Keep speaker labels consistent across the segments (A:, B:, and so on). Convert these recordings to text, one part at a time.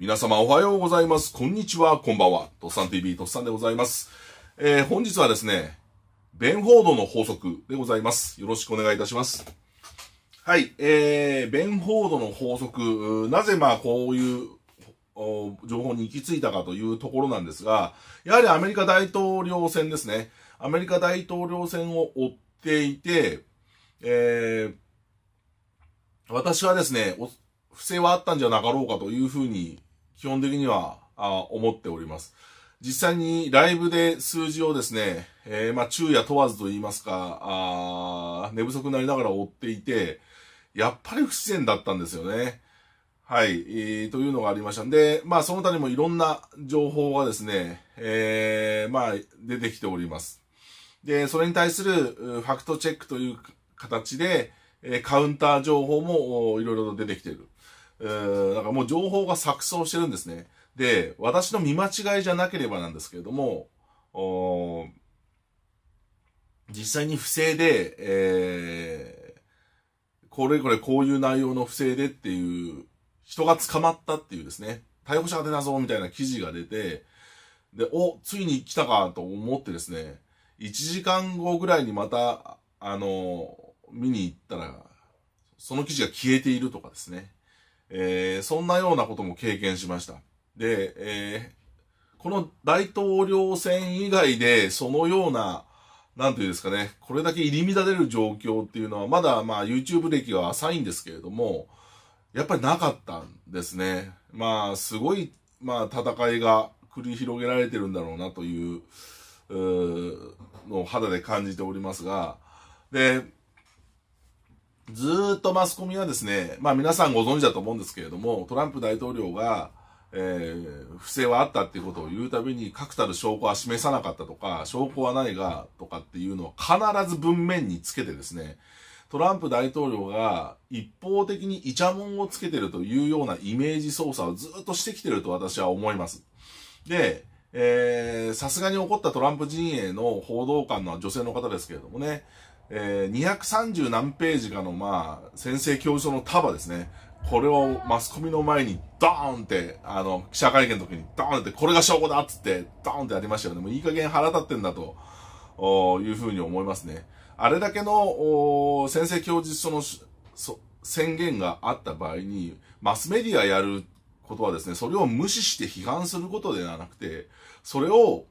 A: 皆様おはようございます。こんにちは、こんばんは。とっさん TV、とっさんでございます。えー、本日はですね、ベン・フォードの法則でございます。よろしくお願いいたします。はい、えー、ベン・フォードの法則、なぜまあこういう情報に行き着いたかというところなんですが、やはりアメリカ大統領選ですね。アメリカ大統領選を追っていて、えー、私はですね、不正はあったんじゃなかろうかというふうに基本的にはあ思っております。実際にライブで数字をですね、えー、まあ昼夜問わずと言いますか、あ寝不足になりながら追っていて、やっぱり不自然だったんですよね。はい、えー、というのがありましたんで、まあその他にもいろんな情報がですね、えー、まあ出てきております。で、それに対するファクトチェックという形で、えカウンター情報もいろいろと出てきている。えだからもう情報が錯綜してるんですね。で、私の見間違いじゃなければなんですけれども、実際に不正で、えー、これこれこういう内容の不正でっていう、人が捕まったっていうですね、逮捕者が出たぞみたいな記事が出て、で、お、ついに来たかと思ってですね、1時間後ぐらいにまた、あの、見に行ったら、その記事が消えているとかですね。えー、そんなようなことも経験しました。で、えー、この大統領選以外で、そのような、なんていうんですかね、これだけ入り乱れる状況っていうのは、まだまあ YouTube 歴は浅いんですけれども、やっぱりなかったんですね。まあ、すごい、まあ、戦いが繰り広げられてるんだろうなという、うのを肌で感じておりますが、で、ずっとマスコミはですね、まあ皆さんご存知だと思うんですけれども、トランプ大統領が、えー、不正はあったっていうことを言うたびに、確たる証拠は示さなかったとか、証拠はないが、とかっていうのを必ず文面につけてですね、トランプ大統領が一方的にイチャモンをつけてるというようなイメージ操作をずっとしてきてると私は思います。で、えさすがに怒ったトランプ陣営の報道官の女性の方ですけれどもね、えー、230何ページかの、まあ、先生教授の束ですね。これをマスコミの前にドーンって、あの、記者会見の時にドーンって、これが証拠だっつって、ドーンってやりましたよね。もういい加減腹立ってんだと、いうふうに思いますね。あれだけの、先生教授その、そ、宣言があった場合に、マスメディアやることはですね、それを無視して批判することではなくて、それを、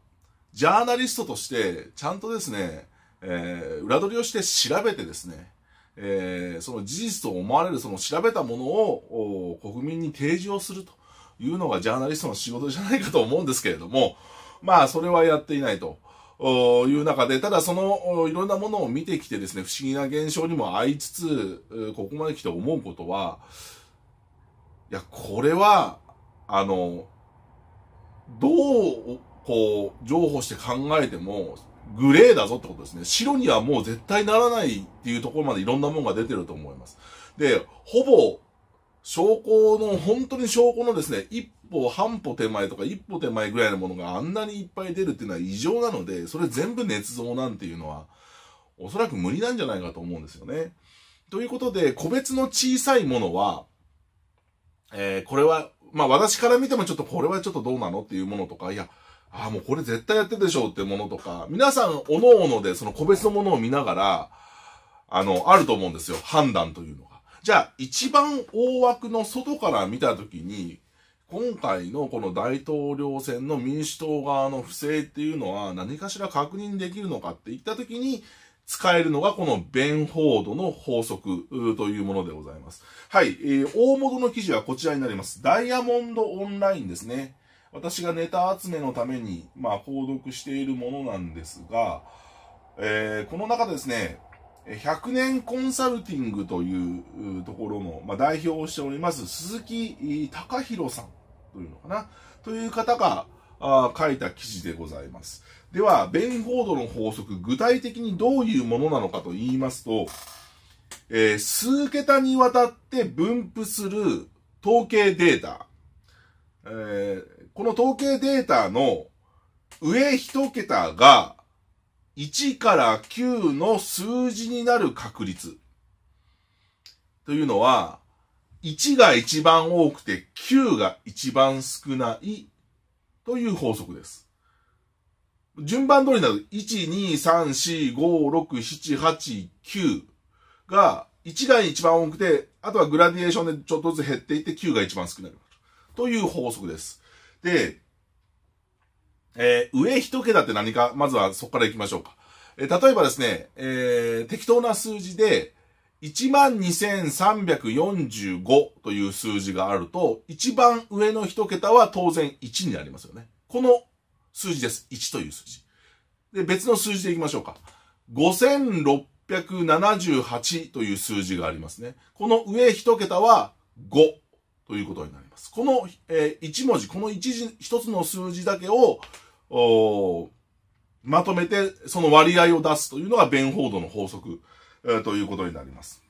A: ジャーナリストとして、ちゃんとですね、えー、裏取りをして調べてですね、えー、その事実と思われるその調べたものを国民に提示をするというのがジャーナリストの仕事じゃないかと思うんですけれども、まあそれはやっていないと。いう中で、ただそのいろんなものを見てきてですね、不思議な現象にも合いつつ、ここまで来て思うことは、いや、これは、あの、どう、こう、譲歩して考えても、グレーだぞってことですね。白にはもう絶対ならないっていうところまでいろんなもんが出てると思います。で、ほぼ、証拠の、本当に証拠のですね、一歩半歩手前とか一歩手前ぐらいのものがあんなにいっぱい出るっていうのは異常なので、それ全部捏造なんていうのは、おそらく無理なんじゃないかと思うんですよね。ということで、個別の小さいものは、えー、これは、まあ私から見てもちょっとこれはちょっとどうなのっていうものとか、いや、ああ、もうこれ絶対やってるでしょうってものとか、皆さん、おのおのでその個別のものを見ながら、あの、あると思うんですよ。判断というのが。じゃあ、一番大枠の外から見たときに、今回のこの大統領選の民主党側の不正っていうのは何かしら確認できるのかって言ったときに、使えるのがこのベンフォードの法則というものでございます。はい、えー、大元の記事はこちらになります。ダイヤモンドオンラインですね。私がネタ集めのために、まあ、購読しているものなんですが、えー、この中でですね、100年コンサルティングというところの、まあ、代表をしております鈴木隆弘さんというのかな、という方があ書いた記事でございます。では、ベンフォードの法則、具体的にどういうものなのかと言いますと、えー、数桁にわたって分布する統計データ、えーこの統計データの上1桁が1から9の数字になる確率というのは、1が一番多くて9が一番少ないという法則です。順番通りになる。1、2、3、4、5、6、7、8、9が1が一番多くて、あとはグラディエーションでちょっとずつ減っていって9が一番少なくなる。という法則です。で、えー、上一桁って何か、まずはそこから行きましょうか。えー、例えばですね、えー、適当な数字で、12,345という数字があると、一番上の一桁は当然1になりますよね。この数字です。1という数字。で、別の数字でいきましょうか。5678という数字がありますね。この上一桁は5。ということになります。この、えー、1文字、この1字、1つの数字だけを、まとめて、その割合を出すというのが、ベンフォードの法則、えー、ということになります。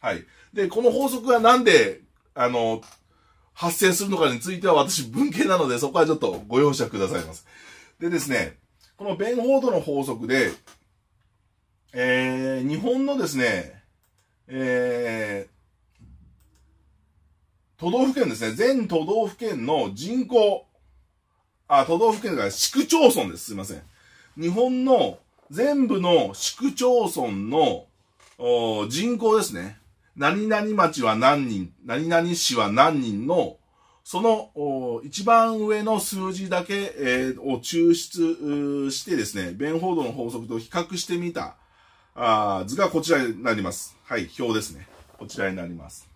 A: はい。で、この法則がなんで、あの、発生するのかについては私文系なので、そこはちょっとご容赦くださいます。でですね、このベンフォードの法則で、えー、日本のですね、えー、都道府県ですね。全都道府県の人口、あ、都道府県が市区町村です。すいません。日本の全部の市区町村の人口ですね。何々町は何人、何々市は何人の、その一番上の数字だけ、えー、を抽出してですね、弁報道の法則と比較してみたあ図がこちらになります。はい、表ですね。こちらになります。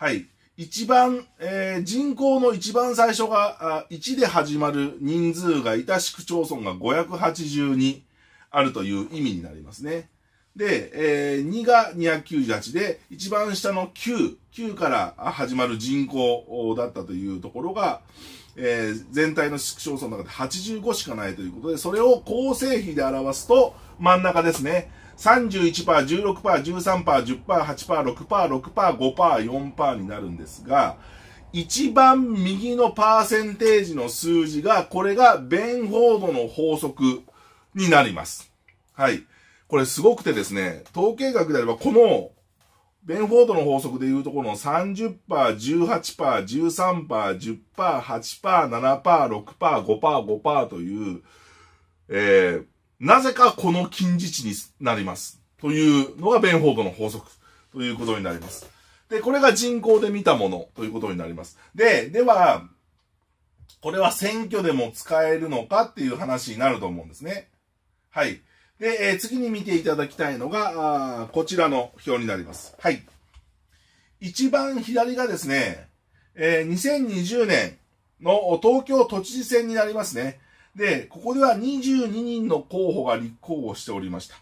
A: はい。一番、えー、人口の一番最初が、1で始まる人数がいた市区町村が582あるという意味になりますね。で、えー、2が298で、一番下の9、9から始まる人口だったというところが、えー、全体の市区町村の中で85しかないということで、それを構成比で表すと、真ん中ですね。31%、16%、13%、10%、8%、6%、6%、5%、4%になるんですが、一番右のパーセンテージの数字が、これがベンフォードの法則になります。はい。これすごくてですね、統計学であれば、このベンフォードの法則でいうところの30%、18%、13%、10%、8%、7%、6%、5%、5%という、えー、なぜかこの近似値になります。というのがベンフォードの法則ということになります。で、これが人口で見たものということになります。で、では、これは選挙でも使えるのかっていう話になると思うんですね。はい。で、えー、次に見ていただきたいのが、こちらの表になります。はい。一番左がですね、えー、2020年の東京都知事選になりますね。で、ここでは22人の候補が立候補しておりました。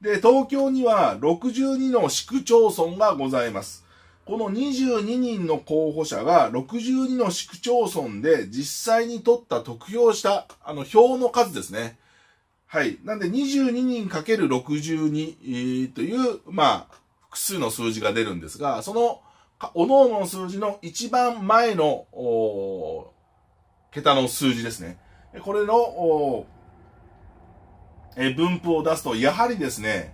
A: で、東京には62の市区町村がございます。この22人の候補者が62の市区町村で実際に取った得票した、あの、票の数ですね。はい。なんで、22人かける62という、まあ、複数の数字が出るんですが、その、おのの数字の一番前の、桁の数字ですね。これの、え分布を出すと、やはりですね、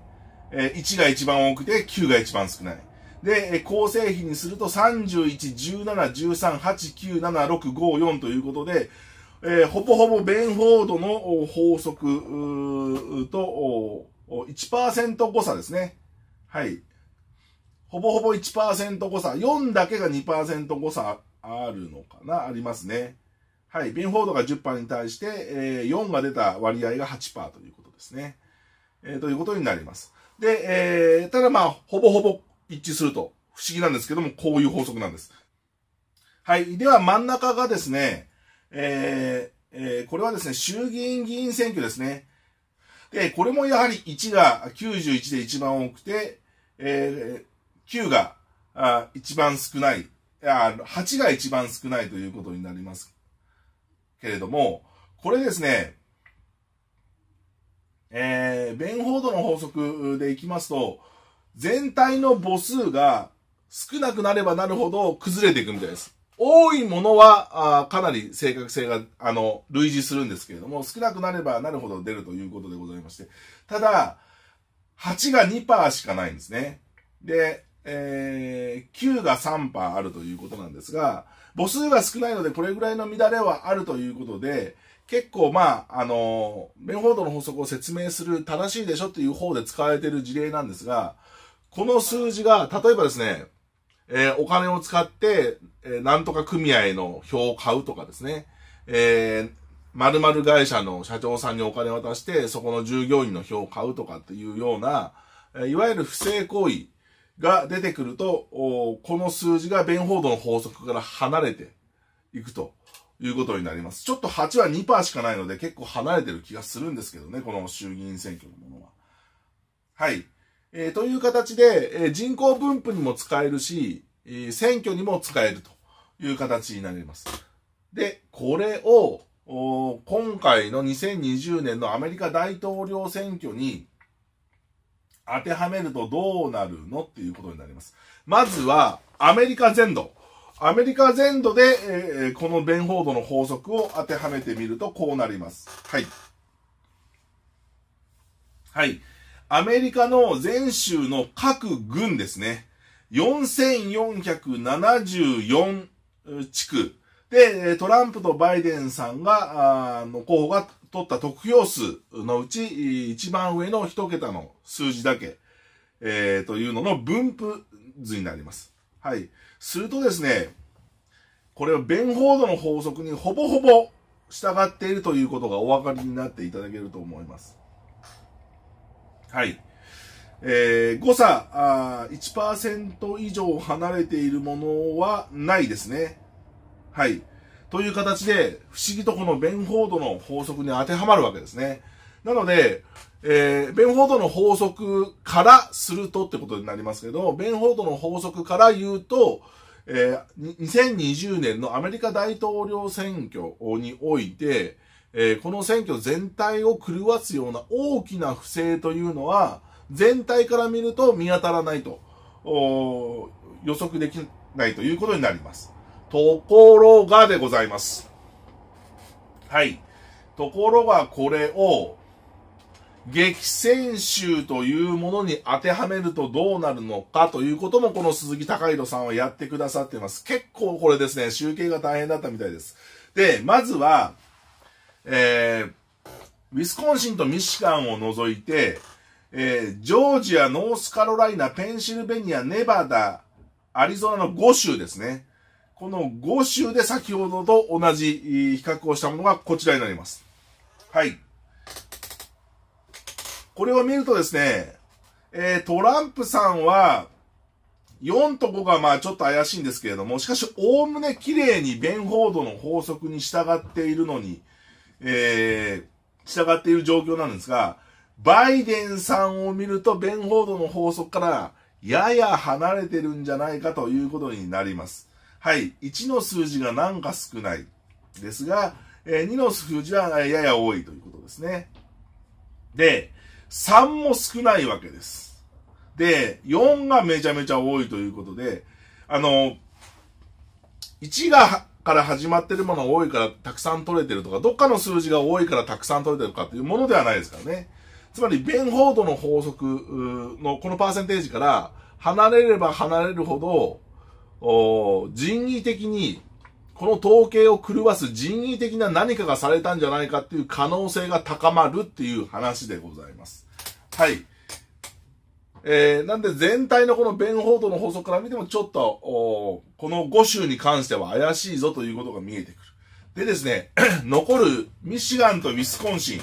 A: え1が一番多くて、9が一番少ない。で、え構成比にすると31、17、13、8、9、7、6、5、4ということで、えー、ほぼほぼベンフォードの法則と1%誤差ですね。はい。ほぼほぼ1%誤差。4だけが2%誤差あるのかなありますね。はい。ベンフォードが10%に対して、えー、4が出た割合が8%ということですね。えー、ということになります。で、えー、ただまあ、ほぼほぼ一致すると。不思議なんですけども、こういう法則なんです。はい。では、真ん中がですね、えーえー、これはですね、衆議院議員選挙ですね。で、これもやはり1が91で一番多くて、えー、9があ一番少ない、あ8が一番少ないということになりますけれども、これですね、えー、弁報道の法則でいきますと、全体の母数が少なくなればなるほど崩れていくみたいです。多いものは、あかなり正確性が、あの、類似するんですけれども、少なくなればなるほど出るということでございまして。ただ、8が2%しかないんですね。で、えー、9が3%あるということなんですが、母数が少ないのでこれぐらいの乱れはあるということで、結構まあ、あの、メンフォードの法則を説明する正しいでしょっていう方で使われている事例なんですが、この数字が、例えばですね、えー、お金を使って、えー、なんとか組合の票を買うとかですね、えー、〇〇会社の社長さんにお金を渡して、そこの従業員の票を買うとかっていうような、えー、いわゆる不正行為が出てくると、この数字が弁報道の法則から離れていくということになります。ちょっと8は2%しかないので結構離れてる気がするんですけどね、この衆議院選挙のものは。はい。えー、という形で、えー、人口分布にも使えるし、えー、選挙にも使えるという形になります。で、これを、今回の2020年のアメリカ大統領選挙に当てはめるとどうなるのっていうことになります。まずは、アメリカ全土。アメリカ全土で、えー、この弁ードの法則を当てはめてみるとこうなります。はい。はい。アメリカの全州の各軍ですね、4474地区で、トランプとバイデンさんが、あの候補が取った得票数のうち、一番上の一桁の数字だけ、えー、というのの分布図になります。はい。するとですね、これはベンフォードの法則にほぼほぼ従っているということがお分かりになっていただけると思います。はい。えー、誤差あー1%以上離れているものはないですね。はい。という形で、不思議とこのベンフォードの法則に当てはまるわけですね。なので、えー、ベンフォードの法則からするとってことになりますけど、ベンフォードの法則から言うと、えー、2020年のアメリカ大統領選挙において、えー、この選挙全体を狂わすような大きな不正というのは、全体から見ると見当たらないと、予測できないということになります。ところがでございます。はい。ところがこれを、激戦州というものに当てはめるとどうなるのかということもこの鈴木隆弘さんはやってくださっています。結構これですね、集計が大変だったみたいです。で、まずは、えー、ウィスコンシンとミシガンを除いて、えー、ジョージア、ノースカロライナ、ペンシルベニア、ネバダ、アリゾナの5州ですね。この5州で先ほどと同じ比較をしたものがこちらになります。はい。これを見るとですね、えー、トランプさんは、4と5がまあちょっと怪しいんですけれども、しかし、おおむね綺麗に弁報ドの法則に従っているのに、えー、従っている状況なんですが、バイデンさんを見ると、弁ー道の法則から、やや離れてるんじゃないかということになります。はい。1の数字がなんか少ないですが、えー、2の数字はやや多いということですね。で、3も少ないわけです。で、4がめちゃめちゃ多いということで、あの、1がから始まってるもの多いからたくさん取れてるとか、どっかの数字が多いからたくさん取れてるかっていうものではないですからね。つまり、ベンフォードの法則のこのパーセンテージから離れれば離れるほど、人為的に、この統計を狂わす人為的な何かがされたんじゃないかっていう可能性が高まるっていう話でございます。はい。えー、なんで全体のこの弁報道の法則から見てもちょっと、この5州に関しては怪しいぞということが見えてくる。でですね、残るミシガンとウィスコンシン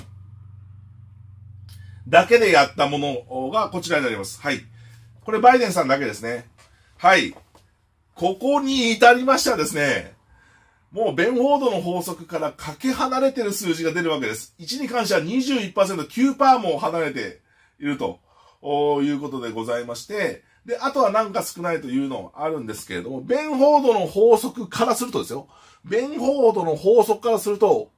A: だけでやったものがこちらになります。はい。これバイデンさんだけですね。はい。ここに至りましたですね。もう弁報道の法則からかけ離れてる数字が出るわけです。1に関しては21%、9%も離れていると。いうことでございまして、で、あとはなんか少ないというのあるんですけれども、ベンフォードの法則からするとですよ。ベンフォードの法則からすると、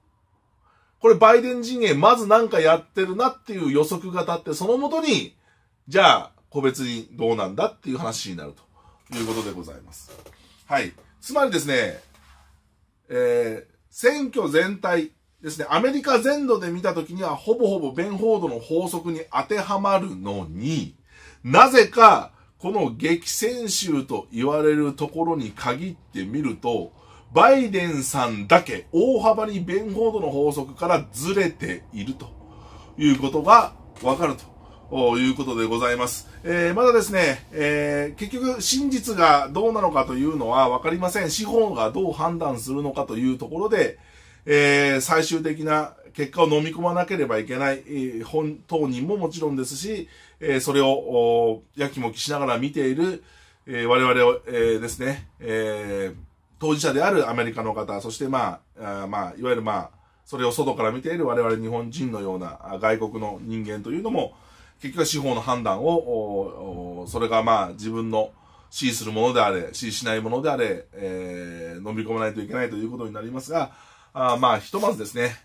A: これバイデン陣営まずなんかやってるなっていう予測が立って、そのもとに、じゃあ個別にどうなんだっていう話になるということでございます。はい。つまりですね、えー、選挙全体ですね、アメリカ全土で見たときには、ほぼほぼベンホードの法則に当てはまるのに、なぜか、この激戦州と言われるところに限ってみると、バイデンさんだけ大幅にベンホードの法則からずれているということがわかるということでございます。えー、まだですね、えー、結局真実がどうなのかというのはわかりません。司法がどう判断するのかというところで、えー、最終的な結果を飲み込まなければいけない、本当人ももちろんですし、えー、それをやきもきしながら見ている、えー、我々を、えー、ですね、えー、当事者であるアメリカの方、そしてまあ、あまあ、いわゆるまあ、それを外から見ている我々日本人のような外国の人間というのも、結局は司法の判断を、それがまあ自分の支持するものであれ、支持しないものであれ、えー、飲み込まないといけないということになりますが、あまあ、ひとまずですね、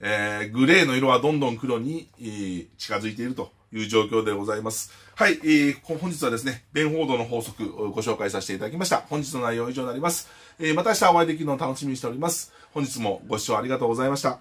A: えー、グレーの色はどんどん黒に、えー、近づいているという状況でございます。はい、えー、本日はですね、弁報道の法則をご紹介させていただきました。本日の内容は以上になります。えー、また明日お会いできるのを楽しみにしております。本日もご視聴ありがとうございました。